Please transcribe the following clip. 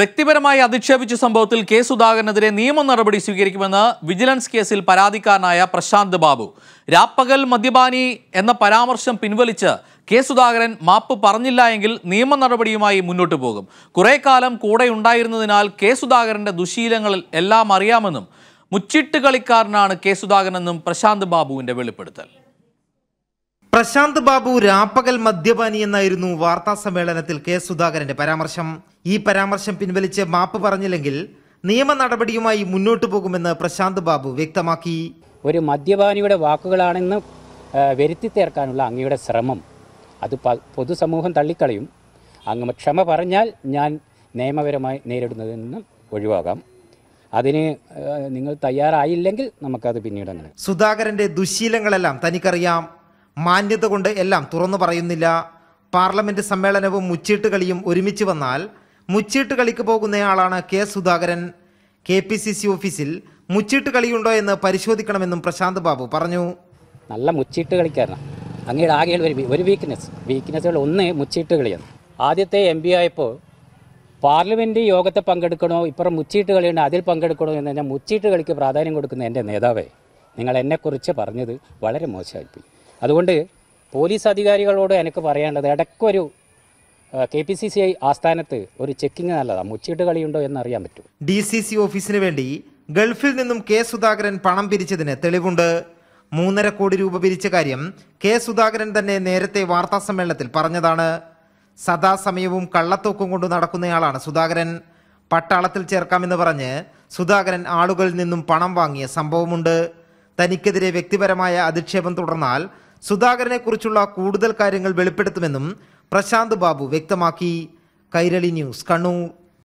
വ്യക്തിപരമായി അധിക്ഷേപിച്ച സംഭവത്തിൽ കെ സുധാകരനെതിരെ നിയമ നടപടി സ്വീകരിക്കുമെന്ന് വിജിലൻസ് കേസിൽ പരാതിക്കാരനായ പ്രശാന്ത് ബാബു രാപ്പകൽ മദ്യപാനി എന്ന പരാമർശം പിൻവലിച്ച് കെ സുധാകരൻ മാപ്പ് പറഞ്ഞില്ല എങ്കിൽ നിയമ നടപടിയുമായി മുന്നോട്ടു പോകും കുറേ കാലം കൂടെ ഉണ്ടായിരുന്നതിനാൽ കെ സുധാകരൻ്റെ ദുശീലങ്ങൾ എല്ലാം അറിയാമെന്നും മുച്ചിട്ട് കളിക്കാരനാണ് കെ സുധാകരനെന്നും പ്രശാന്ത് ബാബുവിൻ്റെ വെളിപ്പെടുത്തൽ പ്രശാന്ത് ബാബു രാപ്പകൽ മദ്യപാനി എന്നായിരുന്നു വാർത്താ സമ്മേളനത്തിൽ കെ സുധാകരന്റെ പരാമർശം ഈ പരാമർശം പിൻവലിച്ച് മാപ്പ് പറഞ്ഞില്ലെങ്കിൽ നിയമ നടപടിയുമായി മുന്നോട്ടു പോകുമെന്ന് പ്രശാന്ത് ബാബു വ്യക്തമാക്കി ഒരു മദ്യപാനിയുടെ വാക്കുകളാണെന്ന് വരുത്തി തീർക്കാനുള്ള അങ്ങയുടെ ശ്രമം അത് പൊതുസമൂഹം തള്ളിക്കളയും അങ്ങ് ക്ഷമ പറഞ്ഞാൽ ഞാൻ നിയമപരമായി നേരിടുന്നതിൽ നിന്നും ഒഴിവാകാം അതിന് നിങ്ങൾ തയ്യാറായില്ലെങ്കിൽ നമുക്കത് പിന്നീട് അങ്ങനെ സുധാകരന്റെ ദുശീലങ്ങളെല്ലാം തനിക്കറിയാം മാന്യത കൊണ്ട് എല്ലാം തുറന്നു പറയുന്നില്ല പാർലമെന്റ് സമ്മേളനവും മുച്ചീട്ട് കളിയും ഒരുമിച്ച് വന്നാൽ മുച്ചീട്ട് കളിക്ക് പോകുന്നയാളാണ് K Sudhakaran K P C C ഓഫീസിൽ മുച്ചീട്ട് കളിയുണ്ടോ എന്ന് പരിശോധിക്കണമെന്നും പ്രശാന്ത് ബാബു പറഞ്ഞു നല്ല മുച്ചീട്ട് കളിക്കാരനാണ് അങ്ങയുടെ ആകെയുള്ള ഒരു ഒരു വീക്ക്നെസ് വീക്ക്നെസ്സുകൾ ഒന്ന് മുച്ചീട്ട് കളിയാണ് ആദ്യത്തെ എം പി ആയപ്പോൾ പാർലമെന്റ് യോഗത്തെ പങ്കെടുക്കണോ ഇപ്പുറം മുച്ചീട്ട് കളിയുണ്ട് അതിൽ പങ്കെടുക്കണോ എന്ന് പറഞ്ഞാൽ മുച്ചീട്ട് കളിക്ക് പ്രാധാന്യം കൊടുക്കുന്ന എൻ്റെ നേതാവേ നിങ്ങൾ എന്നെക്കുറിച്ച് പറഞ്ഞത് വളരെ മോശമായിപ്പോയി അതുകൊണ്ട് പോലീസ് അധികാരികളോട് എനിക്ക് പറയേണ്ടത് ഇടയ്ക്കൊരു കെ പി സി സി ഐ ആസ്ഥാനത്ത് ഒരു ചെക്കിങ് നല്ലതാണ് മുച്ചിട്ട് കളിയുണ്ടോ അറിയാൻ പറ്റും ഡി സി സി ഓഫീസിന് വേണ്ടി ഗൾഫിൽ നിന്നും കെ സുധാകരൻ പണം പിരിച്ചതിന് തെളിവുണ്ട് മൂന്നര കോടി രൂപ പിരിച്ച കാര്യം കെ സുധാകരൻ തന്നെ നേരത്തെ വാർത്താ സമ്മേളനത്തിൽ പറഞ്ഞതാണ് സദാസമയവും കള്ളത്തോക്കും കൊണ്ട് നടക്കുന്നയാളാണ് സുധാകരൻ പട്ടാളത്തിൽ ചേർക്കാമെന്ന് പറഞ്ഞ് സുധാകരൻ ആളുകളിൽ നിന്നും പണം വാങ്ങിയ സംഭവമുണ്ട് തനിക്കെതിരെ വ്യക്തിപരമായ അധിക്ഷേപം തുടർന്നാൽ സുധാകരനെ കുറിച്ചുള്ള കൂടുതൽ കാര്യങ്ങൾ വെളിപ്പെടുത്തുമെന്നും പ്രശാന്ത് ബാബു വ്യക്തമാക്കി കൈരളി ന്യൂസ് കണ്ണൂർ